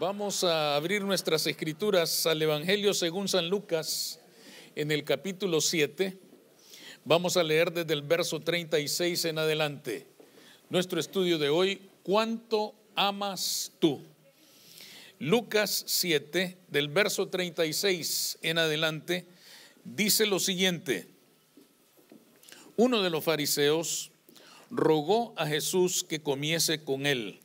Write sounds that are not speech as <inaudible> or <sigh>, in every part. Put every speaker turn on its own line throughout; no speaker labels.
Vamos a abrir nuestras escrituras al Evangelio según San Lucas en el capítulo 7. Vamos a leer desde el verso 36 en adelante. Nuestro estudio de hoy, ¿cuánto amas tú? Lucas 7, del verso 36 en adelante, dice lo siguiente. Uno de los fariseos rogó a Jesús que comiese con él.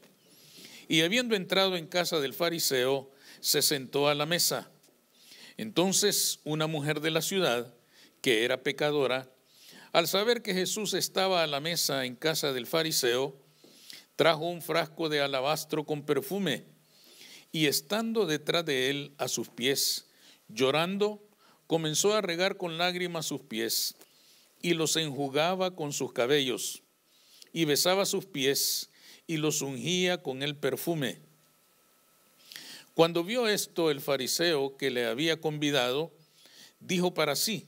Y habiendo entrado en casa del fariseo, se sentó a la mesa. Entonces una mujer de la ciudad, que era pecadora, al saber que Jesús estaba a la mesa en casa del fariseo, trajo un frasco de alabastro con perfume y estando detrás de él a sus pies, llorando, comenzó a regar con lágrimas sus pies y los enjugaba con sus cabellos y besaba sus pies y los ungía con el perfume. Cuando vio esto el fariseo que le había convidado, dijo para sí,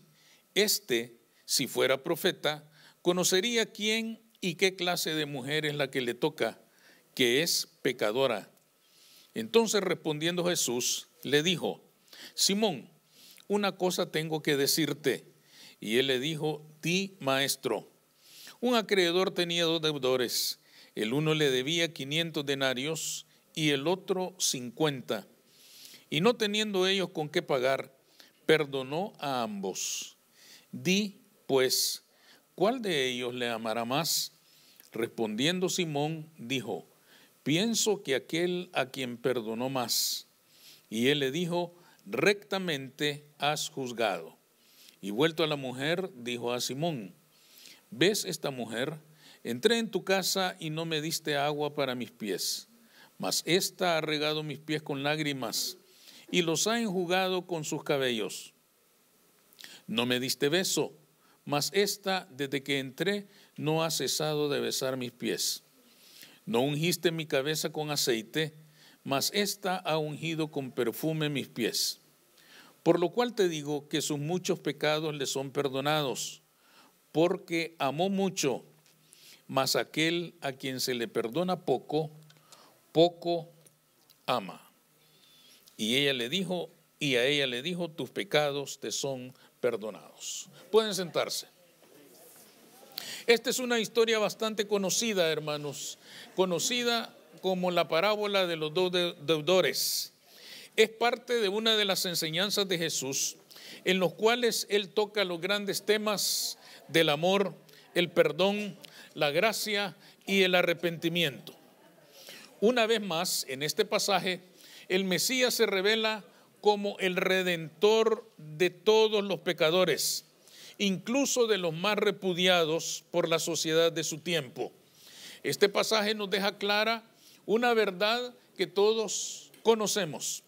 este, si fuera profeta, conocería quién y qué clase de mujer es la que le toca, que es pecadora. Entonces respondiendo Jesús, le dijo, Simón, una cosa tengo que decirte. Y él le dijo, di maestro. Un acreedor tenía dos deudores el uno le debía 500 denarios y el otro 50. Y no teniendo ellos con qué pagar, perdonó a ambos. Di, pues, ¿cuál de ellos le amará más? Respondiendo Simón, dijo, pienso que aquel a quien perdonó más. Y él le dijo, rectamente has juzgado. Y vuelto a la mujer, dijo a Simón, ¿ves esta mujer? Entré en tu casa y no me diste agua para mis pies, mas ésta ha regado mis pies con lágrimas y los ha enjugado con sus cabellos. No me diste beso, mas ésta desde que entré no ha cesado de besar mis pies. No ungiste mi cabeza con aceite, mas ésta ha ungido con perfume mis pies. Por lo cual te digo que sus muchos pecados le son perdonados, porque amó mucho mas aquel a quien se le perdona poco, poco ama. Y ella le dijo, y a ella le dijo, tus pecados te son perdonados. Pueden sentarse. Esta es una historia bastante conocida, hermanos, conocida como la parábola de los dos deudores. Es parte de una de las enseñanzas de Jesús, en los cuales él toca los grandes temas del amor, el perdón, la gracia y el arrepentimiento. Una vez más, en este pasaje, el Mesías se revela como el redentor de todos los pecadores, incluso de los más repudiados por la sociedad de su tiempo. Este pasaje nos deja clara una verdad que todos conocemos.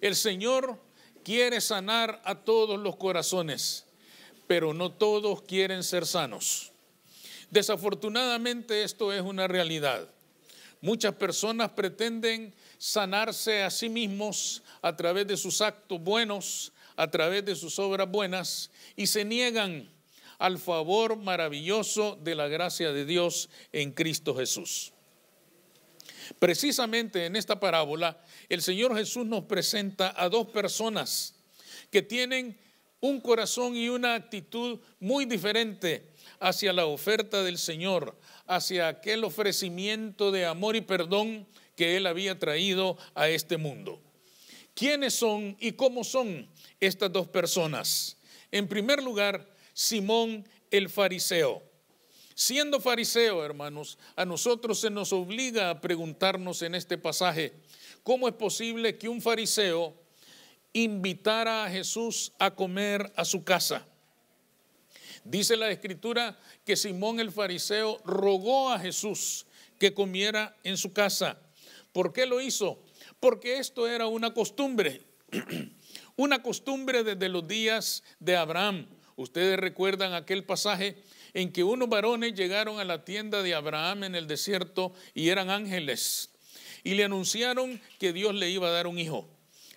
El Señor quiere sanar a todos los corazones, pero no todos quieren ser sanos. Desafortunadamente esto es una realidad. Muchas personas pretenden sanarse a sí mismos a través de sus actos buenos, a través de sus obras buenas, y se niegan al favor maravilloso de la gracia de Dios en Cristo Jesús. Precisamente en esta parábola, el Señor Jesús nos presenta a dos personas que tienen un corazón y una actitud muy diferente hacia la oferta del Señor, hacia aquel ofrecimiento de amor y perdón que Él había traído a este mundo. ¿Quiénes son y cómo son estas dos personas? En primer lugar, Simón el fariseo. Siendo fariseo, hermanos, a nosotros se nos obliga a preguntarnos en este pasaje, ¿cómo es posible que un fariseo invitara a Jesús a comer a su casa? Dice la escritura que Simón el fariseo rogó a Jesús que comiera en su casa. ¿Por qué lo hizo? Porque esto era una costumbre, <clears throat> una costumbre desde los días de Abraham. Ustedes recuerdan aquel pasaje en que unos varones llegaron a la tienda de Abraham en el desierto y eran ángeles y le anunciaron que Dios le iba a dar un hijo.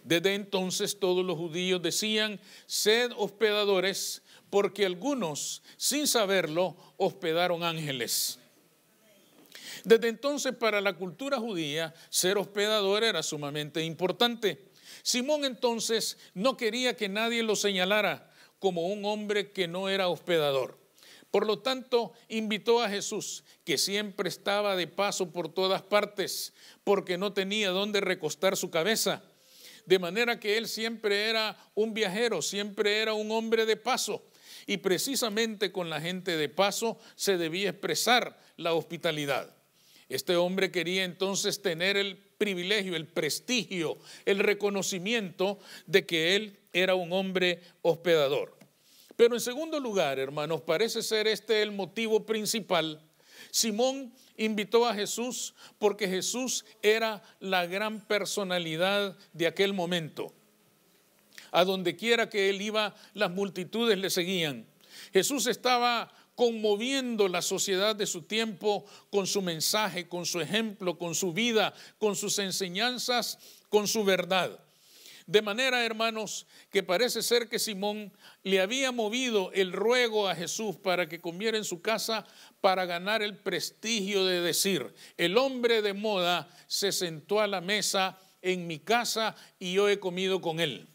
Desde entonces todos los judíos decían, sed hospedadores porque algunos, sin saberlo, hospedaron ángeles. Desde entonces para la cultura judía ser hospedador era sumamente importante. Simón entonces no quería que nadie lo señalara como un hombre que no era hospedador. Por lo tanto, invitó a Jesús, que siempre estaba de paso por todas partes, porque no tenía dónde recostar su cabeza. De manera que él siempre era un viajero, siempre era un hombre de paso, y precisamente con la gente de paso se debía expresar la hospitalidad. Este hombre quería entonces tener el privilegio, el prestigio, el reconocimiento de que él era un hombre hospedador. Pero en segundo lugar, hermanos, parece ser este el motivo principal. Simón invitó a Jesús porque Jesús era la gran personalidad de aquel momento. A donde quiera que él iba, las multitudes le seguían. Jesús estaba conmoviendo la sociedad de su tiempo con su mensaje, con su ejemplo, con su vida, con sus enseñanzas, con su verdad. De manera, hermanos, que parece ser que Simón le había movido el ruego a Jesús para que comiera en su casa para ganar el prestigio de decir, el hombre de moda se sentó a la mesa en mi casa y yo he comido con él.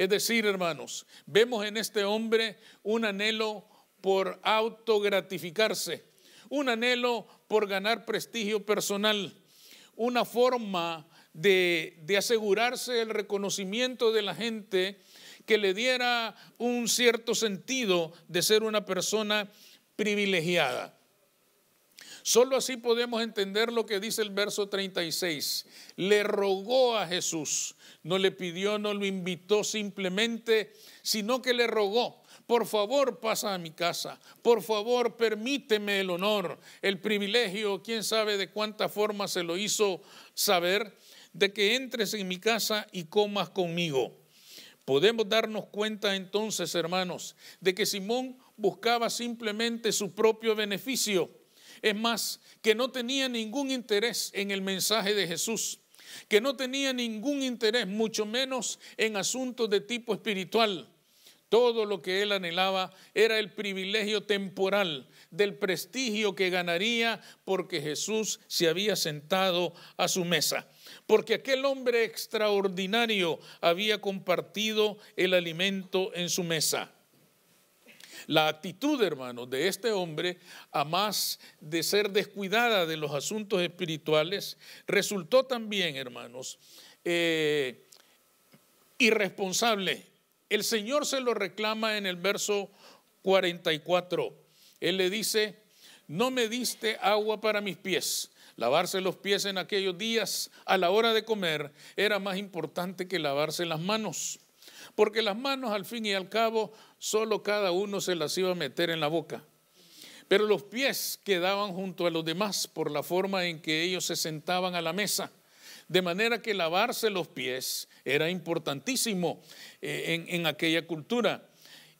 Es decir, hermanos, vemos en este hombre un anhelo por autogratificarse, un anhelo por ganar prestigio personal, una forma de, de, asegurarse el reconocimiento de la gente que le diera un cierto sentido de ser una persona privilegiada. Solo así podemos entender lo que dice el verso 36. Le rogó a Jesús, no le pidió, no lo invitó simplemente, sino que le rogó. Por favor, pasa a mi casa. Por favor, permíteme el honor, el privilegio, quién sabe de cuánta forma se lo hizo saber, de que entres en mi casa y comas conmigo. Podemos darnos cuenta entonces, hermanos, de que Simón buscaba simplemente su propio beneficio es más, que no tenía ningún interés en el mensaje de Jesús, que no tenía ningún interés, mucho menos en asuntos de tipo espiritual. Todo lo que él anhelaba era el privilegio temporal del prestigio que ganaría porque Jesús se había sentado a su mesa, porque aquel hombre extraordinario había compartido el alimento en su mesa. La actitud, hermanos, de este hombre, a más de ser descuidada de los asuntos espirituales, resultó también, hermanos, eh, irresponsable. El Señor se lo reclama en el verso 44. Él le dice, no me diste agua para mis pies. Lavarse los pies en aquellos días a la hora de comer era más importante que lavarse las manos porque las manos al fin y al cabo solo cada uno se las iba a meter en la boca. Pero los pies quedaban junto a los demás por la forma en que ellos se sentaban a la mesa. De manera que lavarse los pies era importantísimo eh, en, aquella cultura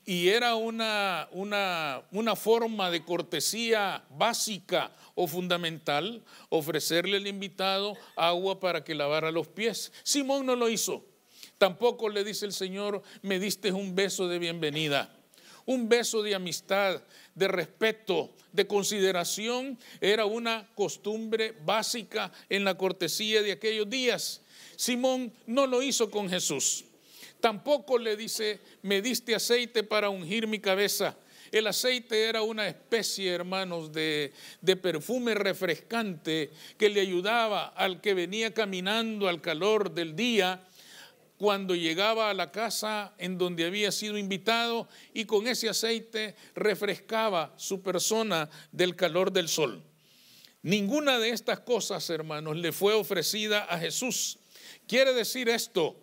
y era una, una, una, forma de cortesía básica o fundamental ofrecerle al invitado agua para que lavara los pies. Simón no lo hizo. Tampoco le dice el Señor, me diste un beso de bienvenida. Un beso de amistad, de respeto, de consideración, era una costumbre básica en la cortesía de aquellos días. Simón no lo hizo con Jesús. Tampoco le dice, me diste aceite para ungir mi cabeza. El aceite era una especie, hermanos, de, de, perfume refrescante que le ayudaba al que venía caminando al calor del día cuando llegaba a la casa en donde había sido invitado y con ese aceite refrescaba su persona del calor del sol. Ninguna de estas cosas, hermanos, le fue ofrecida a Jesús. Quiere decir esto,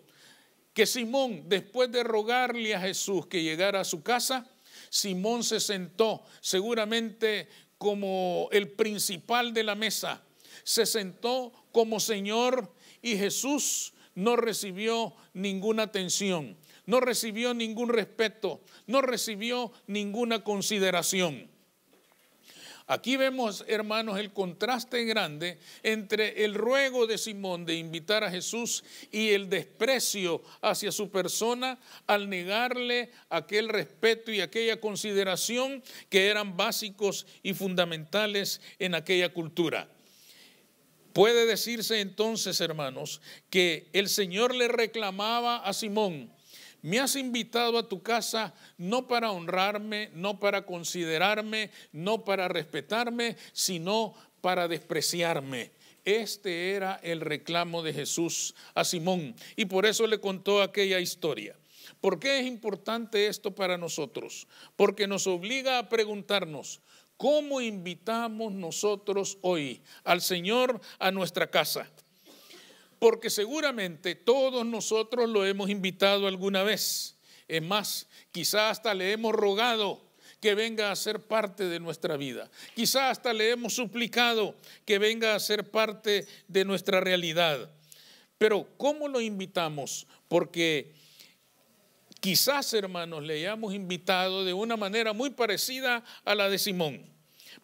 que Simón, después de rogarle a Jesús que llegara a su casa, Simón se sentó seguramente como el principal de la mesa, se sentó como Señor y Jesús no recibió ninguna atención, no recibió ningún respeto, no recibió ninguna consideración. Aquí vemos, hermanos, el contraste grande entre el ruego de Simón de invitar a Jesús y el desprecio hacia su persona al negarle aquel respeto y aquella consideración que eran básicos y fundamentales en aquella cultura. Puede decirse entonces, hermanos, que el Señor le reclamaba a Simón, me has invitado a tu casa no para honrarme, no para considerarme, no para respetarme, sino para despreciarme. Este era el reclamo de Jesús a Simón y por eso le contó aquella historia. ¿Por qué es importante esto para nosotros? Porque nos obliga a preguntarnos, ¿Cómo invitamos nosotros hoy al Señor a nuestra casa? Porque seguramente todos nosotros lo hemos invitado alguna vez. Es más, quizá hasta le hemos rogado que venga a ser parte de nuestra vida. Quizá hasta le hemos suplicado que venga a ser parte de nuestra realidad. Pero ¿cómo lo invitamos? Porque Quizás, hermanos, le hayamos invitado de una manera muy parecida a la de Simón.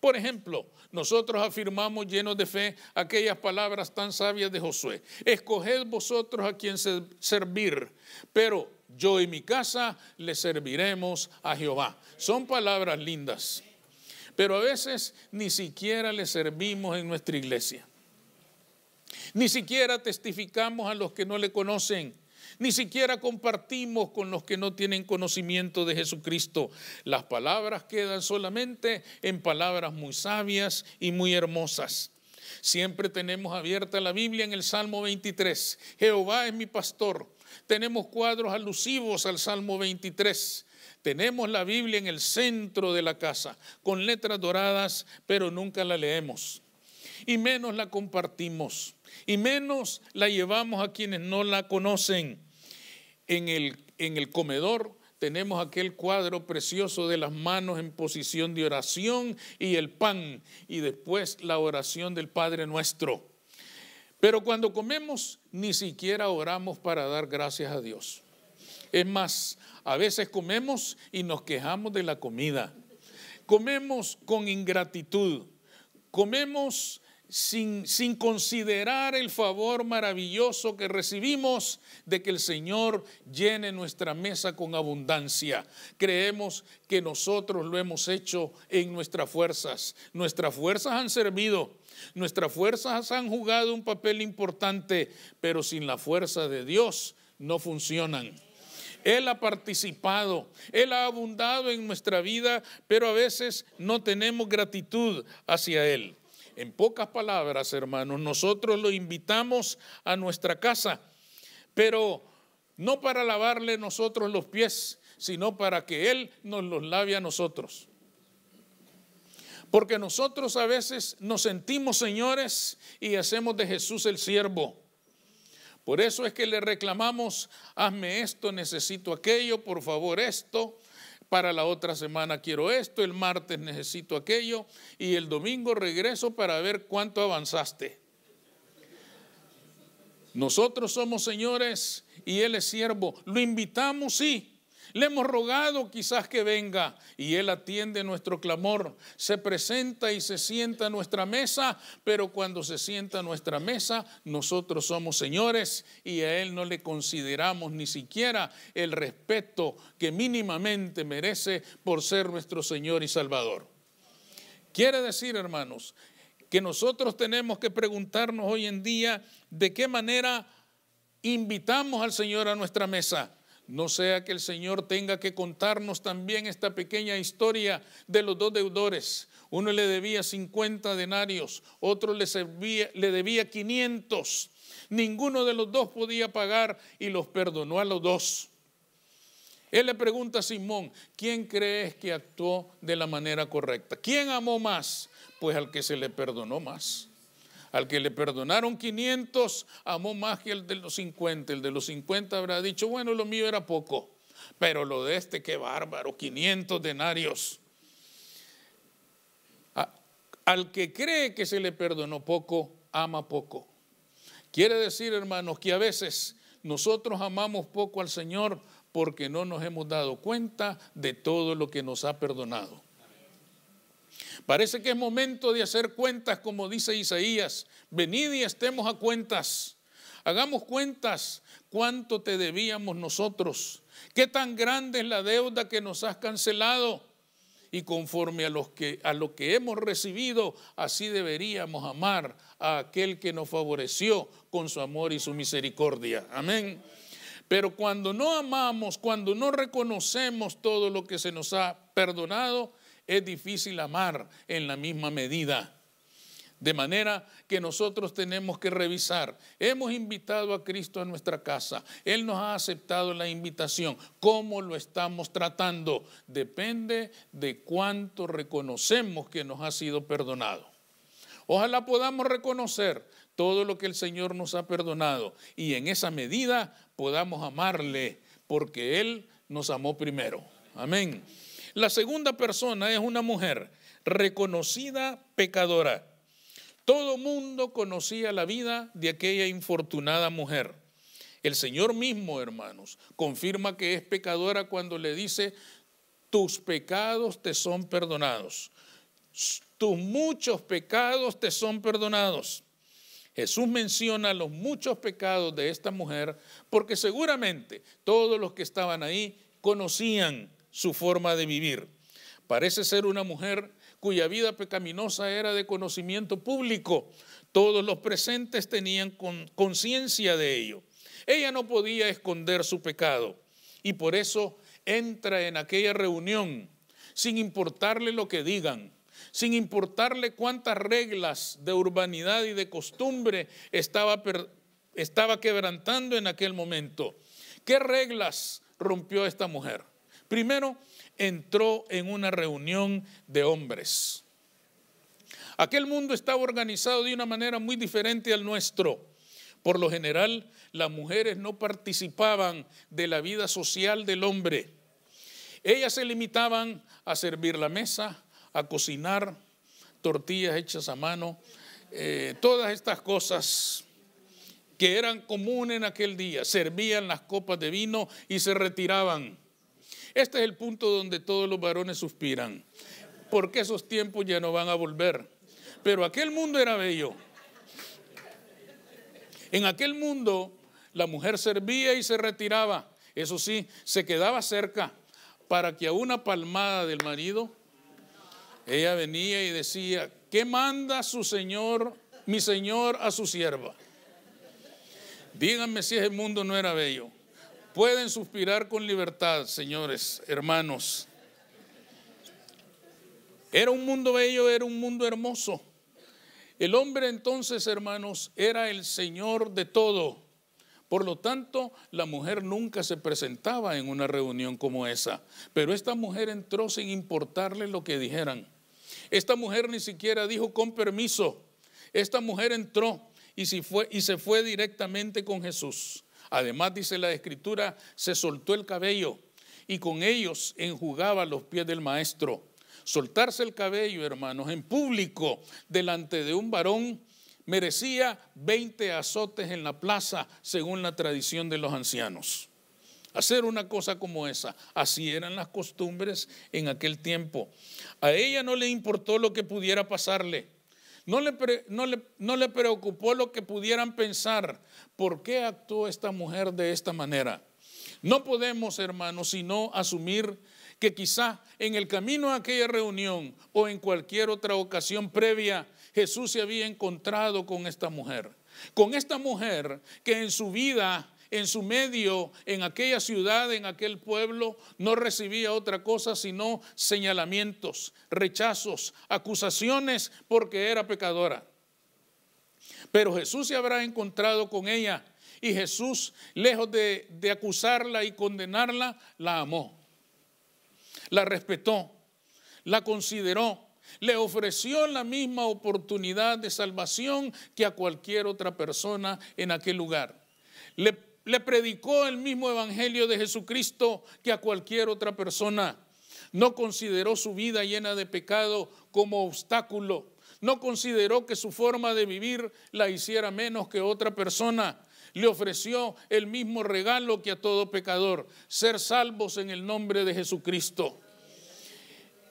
Por ejemplo, nosotros afirmamos llenos de fe aquellas palabras tan sabias de Josué. Escoged vosotros a quien servir, pero yo y mi casa le serviremos a Jehová. Son palabras lindas, pero a veces ni siquiera le servimos en nuestra iglesia. Ni siquiera testificamos a los que no le conocen. Ni siquiera compartimos con los que no tienen conocimiento de Jesucristo. Las palabras quedan solamente en palabras muy sabias y muy hermosas. Siempre tenemos abierta la Biblia en el Salmo 23. Jehová es mi pastor. Tenemos cuadros alusivos al Salmo 23. Tenemos la Biblia en el centro de la casa, con letras doradas, pero nunca la leemos. Y menos la compartimos y menos la llevamos a quienes no la conocen. En el, en el comedor tenemos aquel cuadro precioso de las manos en posición de oración y el pan y después la oración del Padre nuestro. Pero cuando comemos ni siquiera oramos para dar gracias a Dios. Es más, a veces comemos y nos quejamos de la comida. Comemos con ingratitud. Comemos sin, considerar el favor maravilloso que recibimos de que el Señor llene nuestra mesa con abundancia. Creemos que nosotros lo hemos hecho en nuestras fuerzas. Nuestras fuerzas han servido. Nuestras fuerzas han jugado un papel importante, pero sin la fuerza de Dios no funcionan. Él ha participado, Él ha abundado en nuestra vida, pero a veces no tenemos gratitud hacia Él. En pocas palabras, hermanos, nosotros lo invitamos a nuestra casa, pero no para lavarle nosotros los pies, sino para que Él nos los lave a nosotros. Porque nosotros a veces nos sentimos señores y hacemos de Jesús el siervo. Por eso es que le reclamamos, hazme esto, necesito aquello, por favor esto para la otra semana quiero esto, el martes necesito aquello y el domingo regreso para ver cuánto avanzaste. Nosotros somos señores y Él es siervo. Lo invitamos, sí, le hemos rogado quizás que venga y Él atiende nuestro clamor. Se presenta y se sienta a nuestra mesa, pero cuando se sienta a nuestra mesa, nosotros somos señores y a Él no le consideramos ni siquiera el respeto que mínimamente merece por ser nuestro Señor y Salvador. Quiere decir, hermanos, que nosotros tenemos que preguntarnos hoy en día de qué manera invitamos al Señor a nuestra mesa. No sea que el Señor tenga que contarnos también esta pequeña historia de los dos deudores. Uno le debía 50 denarios, otro le, le debía 500. Ninguno de los dos podía pagar y los perdonó a los dos. Él le pregunta a Simón, ¿quién crees que actuó de la manera correcta? ¿Quién amó más? Pues al que se le perdonó más. Al que le perdonaron 500, amó más que el de los 50. El de los 50 habrá dicho, bueno, lo mío era poco, pero lo de este, qué bárbaro, 500 denarios. al que cree que se le perdonó poco, ama poco. Quiere decir, hermanos, que a veces nosotros amamos poco al Señor porque no nos hemos dado cuenta de todo lo que nos ha perdonado. Parece que es momento de hacer cuentas, como dice Isaías. Venid y estemos a cuentas. Hagamos cuentas cuánto te debíamos nosotros, qué tan grande es la deuda que nos has cancelado. Y conforme a, los que, a lo que hemos recibido, así deberíamos amar a aquel que nos favoreció con su amor y su misericordia. Amén. Pero cuando no amamos, cuando no reconocemos todo lo que se nos ha perdonado, es difícil amar en la misma medida. De manera que nosotros tenemos que revisar. Hemos invitado a Cristo a nuestra casa. Él nos ha aceptado la invitación. ¿Cómo lo estamos tratando? Depende de cuánto reconocemos que nos ha sido perdonado. Ojalá podamos reconocer todo lo que el Señor nos ha perdonado y en esa medida podamos amarle porque Él nos amó primero. Amén. La segunda persona es una mujer reconocida pecadora. Todo mundo conocía la vida de aquella infortunada mujer. El Señor mismo, hermanos, confirma que es pecadora cuando le dice, tus pecados te son perdonados. Tus muchos pecados te son perdonados. Jesús menciona los muchos pecados de esta mujer porque seguramente todos los que estaban ahí conocían su forma de vivir. Parece ser una mujer cuya vida pecaminosa era de conocimiento público. Todos los presentes tenían conciencia de ello. Ella no podía esconder su pecado y por eso entra en aquella reunión sin importarle lo que digan, sin importarle cuántas reglas de urbanidad y de costumbre estaba, estaba quebrantando en aquel momento. ¿Qué reglas rompió esta mujer? Primero, entró en una reunión de hombres. Aquel mundo estaba organizado de una manera muy diferente al nuestro. Por lo general, las mujeres no participaban de la vida social del hombre. Ellas se limitaban a servir la mesa, a cocinar, tortillas hechas a mano, eh, todas estas cosas que eran comunes en aquel día. Servían las copas de vino y se retiraban. Este es el punto donde todos los varones suspiran, porque esos tiempos ya no van a volver. Pero aquel mundo era bello. En aquel mundo la mujer servía y se retiraba. Eso sí, se quedaba cerca para que a una palmada del marido, ella venía y decía, ¿qué manda su señor, mi señor, a su sierva? Díganme si ese mundo no era bello. Pueden suspirar con libertad, señores, hermanos. Era un mundo bello, era un mundo hermoso. El hombre entonces, hermanos, era el Señor de todo. Por lo tanto, la mujer nunca se presentaba en una reunión como esa. Pero esta mujer entró sin importarle lo que dijeran. Esta mujer ni siquiera dijo con permiso. Esta mujer entró y se fue, y se fue directamente con Jesús. Además, dice la escritura, se soltó el cabello y con ellos enjugaba los pies del maestro. Soltarse el cabello, hermanos, en público, delante de un varón, merecía 20 azotes en la plaza, según la tradición de los ancianos. Hacer una cosa como esa, así eran las costumbres en aquel tiempo. A ella no le importó lo que pudiera pasarle. No le, preocupó lo que pudieran pensar. ¿Por qué actuó esta mujer de esta manera? No podemos, hermanos, sino asumir que quizá en el camino a aquella reunión o en cualquier otra ocasión previa, Jesús se había encontrado con esta mujer. Con esta mujer que en su vida en su medio, en aquella ciudad, en aquel pueblo, no recibía otra cosa sino señalamientos, rechazos, acusaciones porque era pecadora. Pero Jesús se habrá encontrado con ella y Jesús, lejos de, acusarla y condenarla, la amó, la respetó, la consideró, le ofreció la misma oportunidad de salvación que a cualquier otra persona en aquel lugar. Le le predicó el mismo evangelio de Jesucristo que a cualquier otra persona. No consideró su vida llena de pecado como obstáculo. No consideró que su forma de vivir la hiciera menos que otra persona. Le ofreció el mismo regalo que a todo pecador, ser salvos en el nombre de Jesucristo.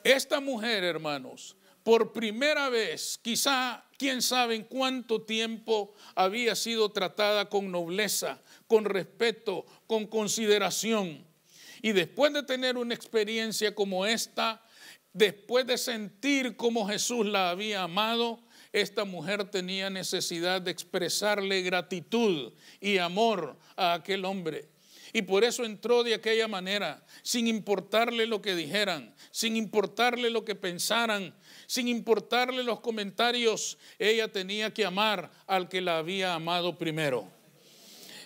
Esta mujer, hermanos, por primera vez, quizá, quién sabe en cuánto tiempo había sido tratada con nobleza, con respeto, con consideración. Y después de tener una experiencia como esta, después de sentir cómo Jesús la había amado, esta mujer tenía necesidad de expresarle gratitud y amor a aquel hombre. Y por eso entró de aquella manera, sin importarle lo que dijeran, sin importarle lo que pensaran, sin importarle los comentarios, ella tenía que amar al que la había amado primero.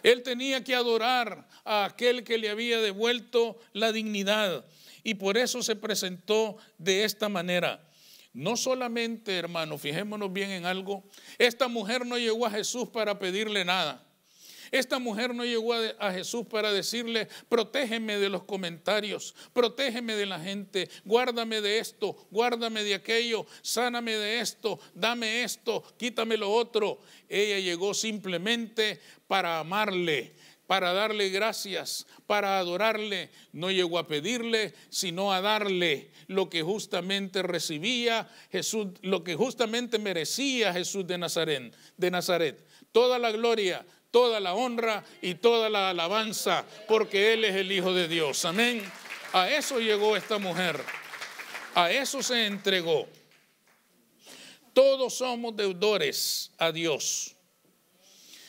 Él tenía que adorar a aquel que le había devuelto la dignidad. Y por eso se presentó de esta manera. No solamente, hermano, fijémonos bien en algo, esta mujer no llegó a Jesús para pedirle nada. Esta mujer no llegó a, Jesús para decirle, protégeme de los comentarios, protégeme de la gente, guárdame de esto, guárdame de aquello, sáname de esto, dame esto, quítame lo otro. Ella llegó simplemente para amarle, para darle gracias, para adorarle. No llegó a pedirle, sino a darle lo que justamente recibía Jesús, lo que justamente merecía Jesús de Nazaret, de Nazaret. Toda la gloria, toda la honra y toda la alabanza, porque Él es el Hijo de Dios. Amén. A eso llegó esta mujer, a eso se entregó. Todos somos deudores a Dios.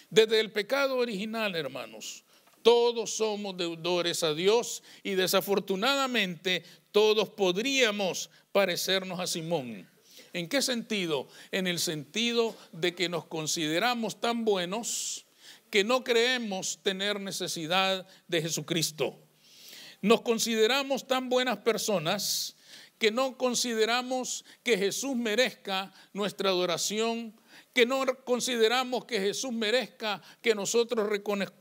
Desde el pecado original, hermanos, todos somos deudores a Dios y desafortunadamente todos podríamos parecernos a Simón. ¿En qué sentido? En el sentido de que nos consideramos tan buenos que no creemos tener necesidad de Jesucristo. Nos consideramos tan buenas personas que no consideramos que Jesús merezca nuestra adoración, que no consideramos que Jesús merezca que nosotros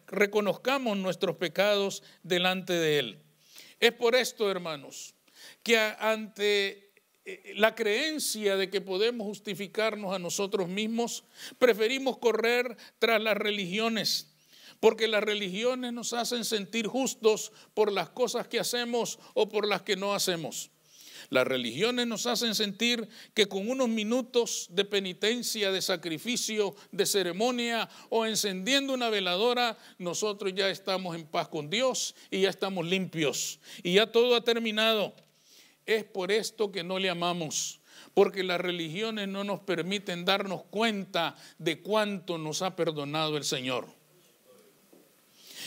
reconozcamos nuestros pecados delante de Él. Es por esto, hermanos, que ante eh, la creencia de que podemos justificarnos a nosotros mismos, preferimos correr tras las religiones, porque las religiones nos hacen sentir justos por las cosas que hacemos o por las que no hacemos. Las religiones nos hacen sentir que con unos minutos de penitencia, de sacrificio, de ceremonia o encendiendo una veladora, nosotros ya estamos en paz con Dios y ya estamos limpios y ya todo ha terminado. Es por esto que no le amamos, porque las religiones no nos permiten darnos cuenta de cuánto nos ha perdonado el Señor.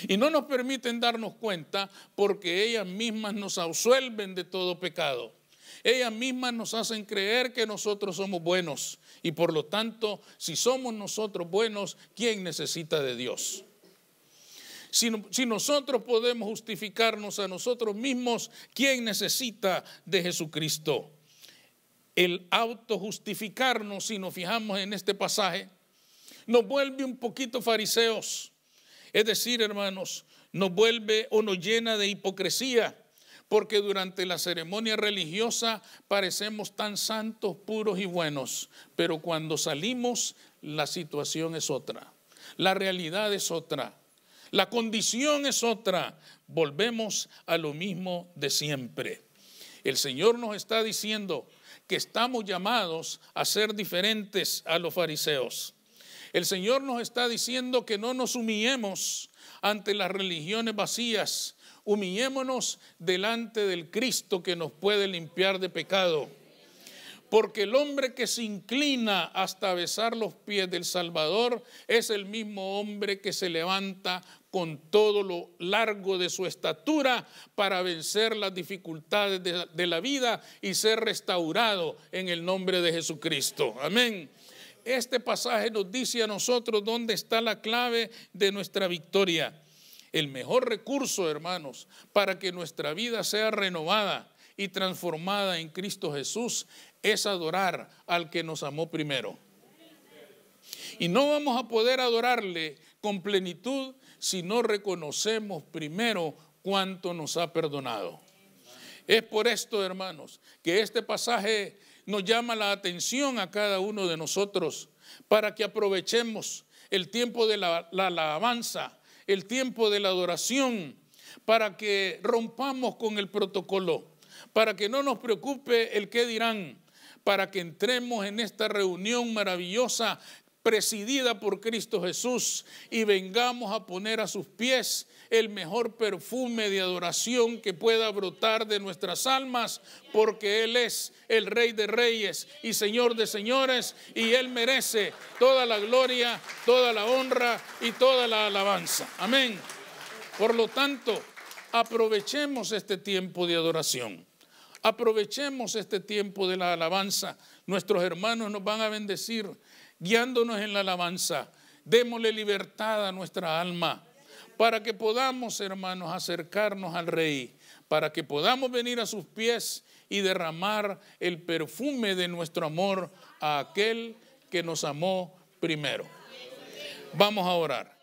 Y no nos permiten darnos cuenta porque ellas mismas nos absuelven de todo pecado. Ellas mismas nos hacen creer que nosotros somos buenos. Y por lo tanto, si somos nosotros buenos, ¿quién necesita de Dios? Si, nosotros podemos justificarnos a nosotros mismos, ¿quién necesita de Jesucristo? El autojustificarnos, si nos fijamos en este pasaje, nos vuelve un poquito fariseos. Es decir, hermanos, nos vuelve o nos llena de hipocresía, porque durante la ceremonia religiosa parecemos tan santos, puros y buenos, pero cuando salimos la situación es otra, la realidad es otra, la condición es otra. Volvemos a lo mismo de siempre. El Señor nos está diciendo que estamos llamados a ser diferentes a los fariseos. El Señor nos está diciendo que no nos humillemos ante las religiones vacías, humillémonos delante del Cristo que nos puede limpiar de pecado. Porque el hombre que se inclina hasta besar los pies del Salvador es el mismo hombre que se levanta con todo lo largo de su estatura para vencer las dificultades de, la vida y ser restaurado en el nombre de Jesucristo. Amén. Este pasaje nos dice a nosotros dónde está la clave de nuestra victoria. El mejor recurso, hermanos, para que nuestra vida sea renovada y transformada en Cristo Jesús es adorar al que nos amó primero. Y no vamos a poder adorarle con plenitud si no reconocemos primero cuánto nos ha perdonado. Es por esto, hermanos, que este pasaje nos llama la atención a cada uno de nosotros para que aprovechemos el tiempo de la, alabanza, el tiempo de la adoración, para que rompamos con el protocolo, para que no nos preocupe el qué dirán, para que entremos en esta reunión maravillosa presidida por Cristo Jesús y vengamos a poner a sus pies el mejor perfume de adoración que pueda brotar de nuestras almas, porque Él es el Rey de Reyes y Señor de Señores, y Él merece toda la gloria, toda la honra y toda la alabanza. Amén. Por lo tanto, aprovechemos este tiempo de adoración. Aprovechemos este tiempo de la alabanza. Nuestros hermanos nos van a bendecir guiándonos en la alabanza. Démosle libertad a nuestra alma para que podamos, hermanos, acercarnos al Rey, para que podamos venir a sus pies y derramar el perfume de nuestro amor a aquel que nos amó primero. Vamos a orar.